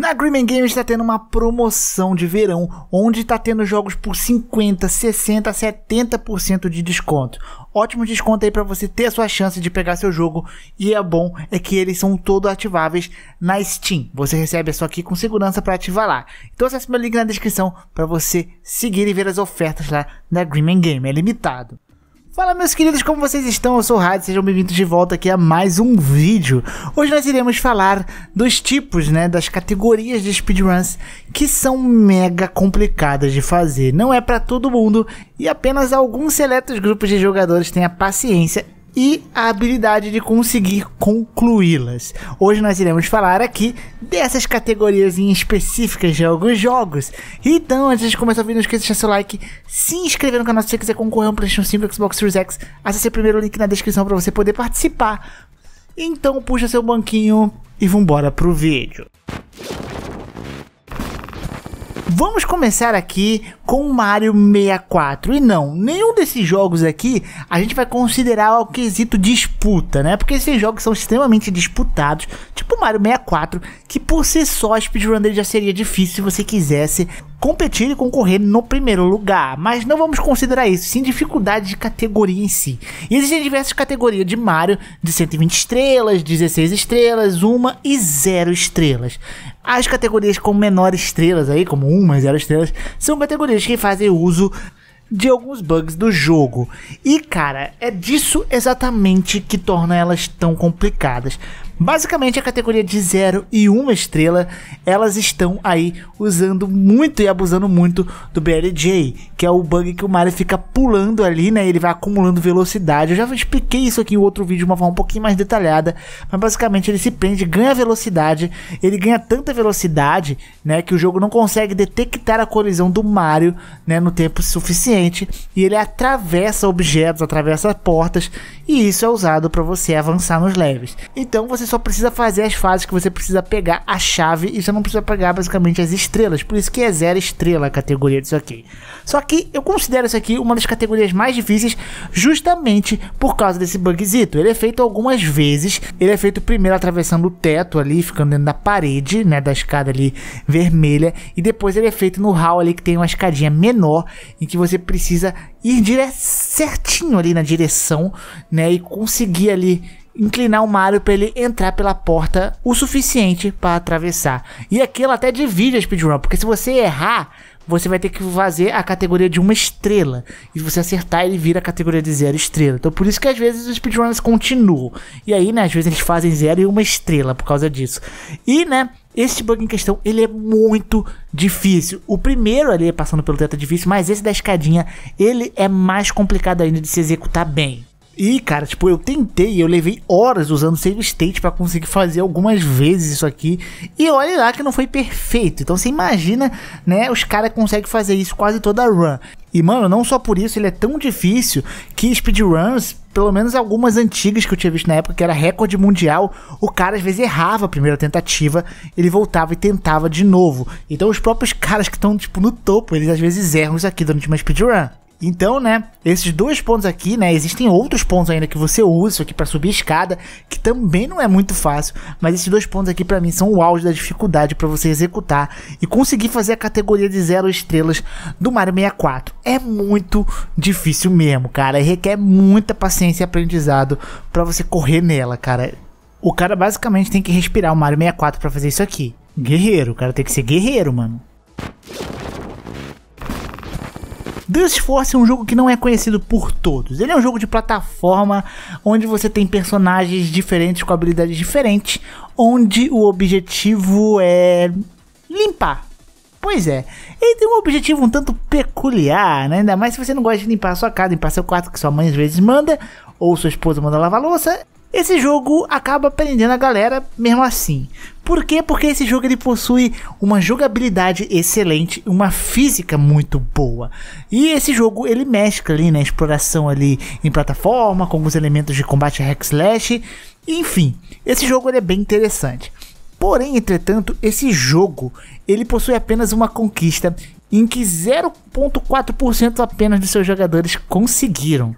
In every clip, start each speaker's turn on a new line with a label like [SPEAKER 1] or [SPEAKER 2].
[SPEAKER 1] Na Green Games está tendo uma promoção de verão, onde está tendo jogos por 50, 60, 70% de desconto. Ótimo desconto aí para você ter a sua chance de pegar seu jogo. E é bom é que eles são todos ativáveis na Steam. Você recebe isso aqui com segurança para ativar lá. Então acesse meu link na descrição para você seguir e ver as ofertas lá na Green Game. É limitado. Fala meus queridos, como vocês estão? Eu sou o Rádio, sejam bem-vindos de volta aqui a mais um vídeo. Hoje nós iremos falar dos tipos, né, das categorias de speedruns que são mega complicadas de fazer. Não é para todo mundo e apenas alguns seletos grupos de jogadores têm a paciência e a habilidade de conseguir concluí-las. Hoje nós iremos falar aqui dessas categorias em específicas de alguns jogos. Então, antes de começar o vídeo, não esqueça de deixar seu like, se inscrever no canal se você quiser concorrer a um PlayStation 5 Xbox Series X. Acesse o primeiro link na descrição para você poder participar. Então, puxa seu banquinho e vambora pro vídeo. Vamos começar aqui com Mario 64. E não, nenhum desses jogos aqui a gente vai considerar o quesito disputa, né? Porque esses jogos são extremamente disputados, tipo Mario 64, que por si só speedrun dele já seria difícil se você quisesse competir e concorrer no primeiro lugar, mas não vamos considerar isso, sim dificuldade de categoria em si. E existem diversas categorias de Mario, de 120 estrelas, 16 estrelas, 1 e 0 estrelas. As categorias com menor estrelas aí, como 1 e 0 estrelas, são categorias que fazem uso de alguns bugs do jogo. E cara, é disso exatamente que torna elas tão complicadas. Basicamente, a categoria de 0 e 1 estrela, elas estão aí usando muito e abusando muito do BLJ, que é o bug que o Mario fica pulando ali, né? Ele vai acumulando velocidade. Eu já expliquei isso aqui em outro vídeo de uma forma um pouquinho mais detalhada, mas basicamente ele se prende, ganha velocidade, ele ganha tanta velocidade, né, que o jogo não consegue detectar a colisão do Mario, né, no tempo suficiente, e ele atravessa objetos, atravessa portas, e isso é usado para você avançar nos leves Então você só precisa fazer as fases que você precisa pegar a chave e você não precisa pegar basicamente as estrelas. Por isso que é zero estrela a categoria disso aqui. Só que eu considero isso aqui uma das categorias mais difíceis justamente por causa desse bugzito. Ele é feito algumas vezes. Ele é feito primeiro atravessando o teto ali, ficando dentro da parede, né, da escada ali vermelha. E depois ele é feito no hall ali que tem uma escadinha menor em que você precisa ir direto certinho ali na direção, né, e conseguir ali inclinar o Mario para ele entrar pela porta o suficiente para atravessar. E aqui ela até divide a speedrun, porque se você errar, você vai ter que fazer a categoria de uma estrela. E se você acertar, ele vira a categoria de zero estrela. Então por isso que às vezes os speedrunners continuam. E aí, né, às vezes eles fazem zero e uma estrela por causa disso. E, né, esse bug em questão, ele é muito difícil. O primeiro ali é passando pelo teto é difícil, mas esse da escadinha, ele é mais complicado ainda de se executar bem. E, cara, tipo, eu tentei, eu levei horas usando save state para conseguir fazer algumas vezes isso aqui. E olha lá que não foi perfeito. Então você imagina, né, os caras conseguem fazer isso quase toda run. E, mano, não só por isso, ele é tão difícil que speedruns, pelo menos algumas antigas que eu tinha visto na época, que era recorde mundial, o cara às vezes errava a primeira tentativa, ele voltava e tentava de novo. Então os próprios caras que estão, tipo, no topo, eles às vezes erram isso aqui durante uma speedrun. Então, né, esses dois pontos aqui, né, existem outros pontos ainda que você usa aqui para subir a escada, que também não é muito fácil, mas esses dois pontos aqui para mim são o auge da dificuldade para você executar e conseguir fazer a categoria de zero estrelas do Mario 64. É muito difícil mesmo, cara, e requer muita paciência e aprendizado para você correr nela, cara. O cara basicamente tem que respirar o Mario 64 para fazer isso aqui. Guerreiro, o cara tem que ser guerreiro, mano. Deus Force é um jogo que não é conhecido por todos. Ele é um jogo de plataforma onde você tem personagens diferentes com habilidades diferentes, onde o objetivo é limpar. Pois é, ele tem um objetivo um tanto peculiar, né? ainda mais se você não gosta de limpar a sua casa, limpar seu quarto que sua mãe às vezes manda, ou sua esposa manda lavar louça, esse jogo acaba prendendo a galera mesmo assim. Por quê? Porque esse jogo ele possui uma jogabilidade excelente, uma física muito boa. E esse jogo ele mescla ali, né, exploração ali em plataforma com alguns elementos de combate hack slash. Enfim, esse jogo ele é bem interessante. Porém, entretanto, esse jogo ele possui apenas uma conquista em que 0.4% apenas dos seus jogadores conseguiram.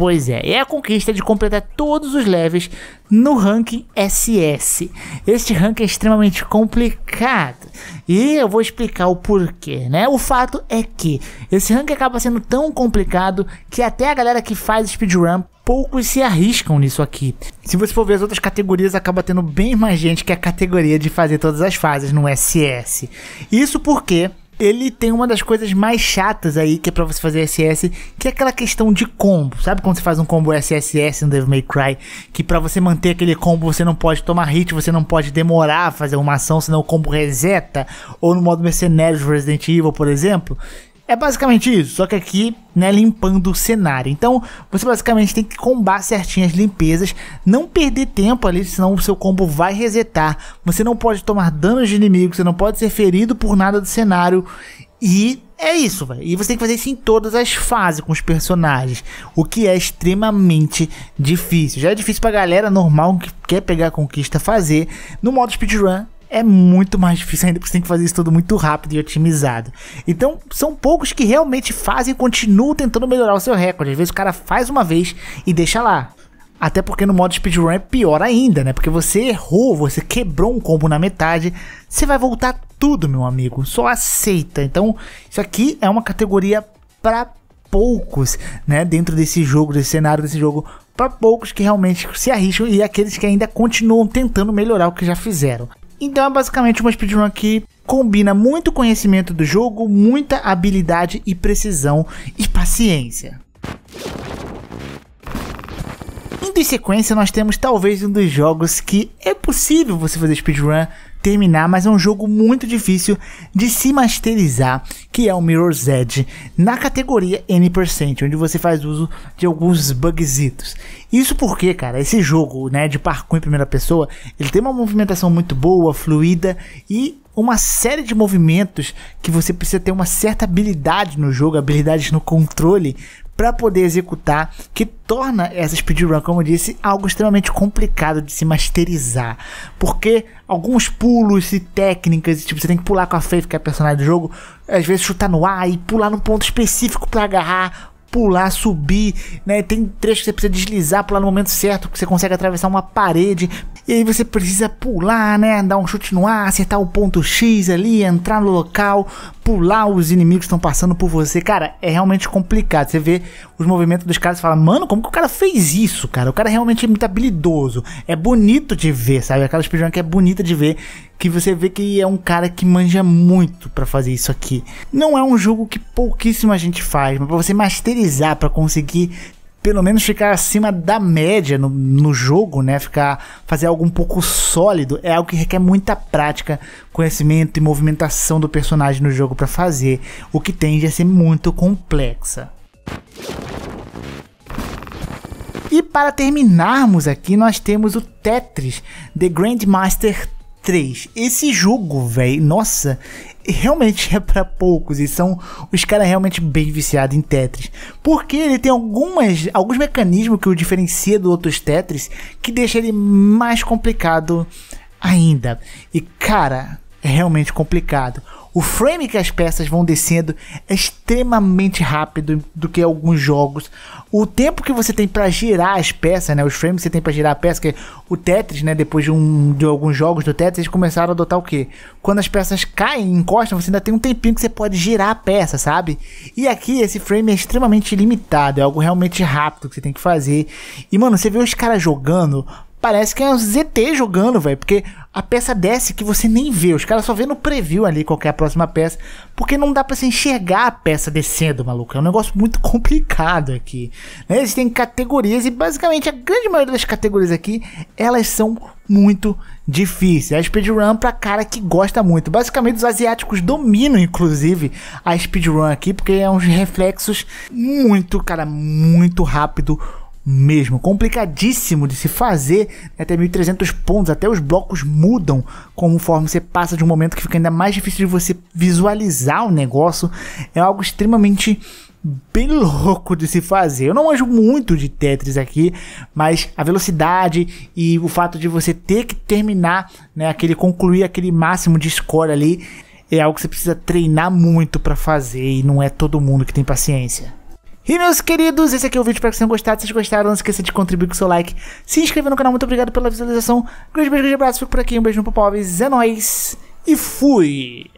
[SPEAKER 1] Pois é, é a conquista de completar todos os levels no ranking SS. Este ranking é extremamente complicado e eu vou explicar o porquê, né? O fato é que esse ranking acaba sendo tão complicado que até a galera que faz speedrun poucos se arriscam nisso aqui. Se você for ver as outras categorias, acaba tendo bem mais gente que a categoria de fazer todas as fases no SS. Isso porque ele tem uma das coisas mais chatas aí, que é pra você fazer SS, que é aquela questão de combo. Sabe quando você faz um combo SSS no Devil May Cry? Que para você manter aquele combo, você não pode tomar hit, você não pode demorar a fazer uma ação, senão o combo reseta. Ou no modo Mercenários Resident Evil, por exemplo, é basicamente isso, só que aqui, né, limpando o cenário. Então, você basicamente tem que combar certinho as limpezas, não perder tempo ali, senão o seu combo vai resetar. Você não pode tomar danos de inimigo, você não pode ser ferido por nada do cenário. E é isso, velho. E você tem que fazer isso em todas as fases com os personagens, o que é extremamente difícil. Já é difícil pra galera normal que quer pegar a conquista fazer. No modo speedrun é muito mais difícil ainda, porque você tem que fazer isso tudo muito rápido e otimizado. Então, são poucos que realmente fazem e continuam tentando melhorar o seu recorde. Às vezes o cara faz uma vez e deixa lá. Até porque no modo speedrun é pior ainda, né? Porque você errou, você quebrou um combo na metade, você vai voltar tudo, meu amigo. Só aceita. Então, isso aqui é uma categoria para poucos, né? Dentro desse jogo, desse cenário desse jogo, para poucos que realmente se arriscam e aqueles que ainda continuam tentando melhorar o que já fizeram. Então é basicamente uma speedrun que combina muito conhecimento do jogo, muita habilidade e precisão e paciência. Indo em sequência, nós temos talvez um dos jogos que é possível você fazer speedrun terminar, mas é um jogo muito difícil de se masterizar, que é o Mirror's Edge, na categoria N%, onde você faz uso de alguns bugzitos. Isso porque, cara, esse jogo, né, de parkour em primeira pessoa, ele tem uma movimentação muito boa, fluida e uma série de movimentos que você precisa ter uma certa habilidade no jogo, habilidades no controle para poder executar, que torna essa speedrun, como eu disse, algo extremamente complicado de se masterizar, porque alguns pulos e técnicas, tipo, você tem que pular com a Faith, que é a personagem do jogo, às vezes chutar no ar e pular num ponto específico para agarrar, pular, subir, né? Tem trechos que você precisa deslizar, pular no momento certo, que você consegue atravessar uma parede. E aí você precisa pular, né? Dar um chute no ar, acertar o ponto X ali, entrar no local pular os inimigos que estão passando por você. Cara, é realmente complicado. Você vê os movimentos dos caras e fala, mano, como que o cara fez isso, cara? O cara é realmente é muito habilidoso. É bonito de ver, sabe? Aquela speedrun que é bonita de ver. Que você vê que é um cara que manja muito para fazer isso aqui. Não é um jogo que pouquíssima gente faz, mas pra você masterizar, para conseguir pelo menos ficar acima da média no, no, jogo, né? Ficar fazer algo um pouco sólido é algo que requer muita prática, conhecimento e movimentação do personagem no jogo para fazer, o que tende a ser muito complexa. E para terminarmos aqui, nós temos o Tetris The Grandmaster 3. Esse jogo, velho, nossa, realmente é para poucos e são os caras realmente bem viciados em Tetris. Porque ele tem algumas alguns mecanismos que o diferencia dos outros Tetris que deixa ele mais complicado ainda. E cara, é realmente complicado. O frame que as peças vão descendo é extremamente rápido do que alguns jogos. O tempo que você tem para girar as peças, né, os frames que você tem para girar a peça, que é o Tetris, né, depois de, um, de alguns jogos do Tetris, eles começaram a adotar o quê? Quando as peças caem, encostam, você ainda tem um tempinho que você pode girar a peça, sabe? E aqui esse frame é extremamente limitado, é algo realmente rápido que você tem que fazer. E mano, você vê os caras jogando, parece que é um ZT jogando, velho. Porque a peça desce que você nem vê. Os caras só vê no preview ali qual é a próxima peça. Porque não dá para você enxergar a peça descendo, maluco. É um negócio muito complicado aqui. Né? Existem categorias e basicamente a grande maioria das categorias aqui, elas são muito difíceis. a speedrun pra cara que gosta muito. Basicamente os asiáticos dominam, inclusive, a speedrun aqui. Porque é uns reflexos muito, cara, muito rápido mesmo. Complicadíssimo de se fazer, até né? 1300 pontos, até os blocos mudam conforme você passa de um momento que fica ainda mais difícil de você visualizar o negócio. É algo extremamente bem louco de se fazer. Eu não manjo muito de Tetris aqui, mas a velocidade e o fato de você ter que terminar, né, aquele concluir aquele máximo de score ali, é algo que você precisa treinar muito para fazer e não é todo mundo que tem paciência. E meus queridos, esse aqui é o vídeo, para que vocês tenham gostado. Se vocês gostaram, não esqueça de contribuir com o seu like, se inscrever no canal. Muito obrigado pela visualização. Grande beijo, grande abraço, fico por aqui. Um beijo no Popovs, é nóis e fui!